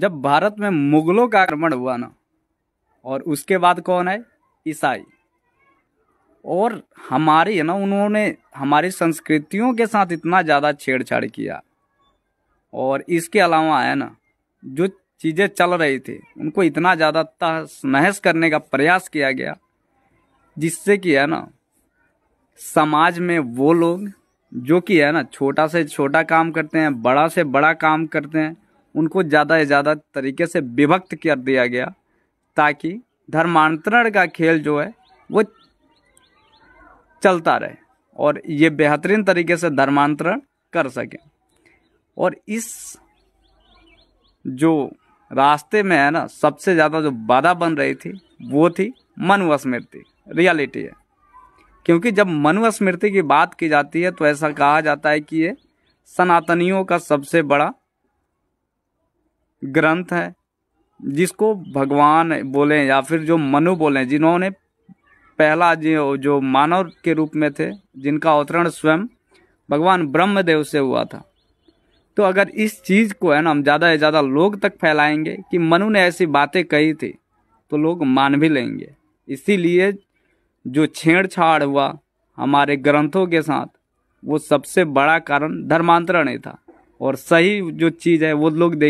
जब भारत में मुगलों का आक्रमण हुआ ना और उसके बाद कौन आए ईसाई और हमारी है ना उन्होंने हमारी संस्कृतियों के साथ इतना ज़्यादा छेड़छाड़ किया और इसके अलावा है ना जो चीज़ें चल रही थी उनको इतना ज़्यादा तहस नहस करने का प्रयास किया गया जिससे कि है ना समाज में वो लोग जो कि है ना छोटा से छोटा काम करते हैं बड़ा से बड़ा काम करते हैं उनको ज़्यादा से ज़्यादा तरीके से विभक्त कर दिया गया ताकि धर्मांतरण का खेल जो है वो चलता रहे और ये बेहतरीन तरीके से धर्मांतरण कर सकें और इस जो रास्ते में है ना सबसे ज़्यादा जो बाधा बन रही थी वो थी मनुस्मृति रियलिटी है क्योंकि जब मनुस्मृति की बात की जाती है तो ऐसा कहा जाता है कि ये सनातनियों का सबसे बड़ा ग्रंथ है जिसको भगवान बोले या फिर जो मनु बोले जिन्होंने पहला जो जो मानव के रूप में थे जिनका अवतरण स्वयं भगवान ब्रह्मदेव से हुआ था तो अगर इस चीज़ को है ना हम ज़्यादा से ज़्यादा लोग तक फैलाएंगे कि मनु ने ऐसी बातें कही थी तो लोग मान भी लेंगे इसीलिए जो छेड़छाड़ हुआ हमारे ग्रंथों के साथ वो सबसे बड़ा कारण धर्मांतरण ही था और सही जो चीज़ है वो लोग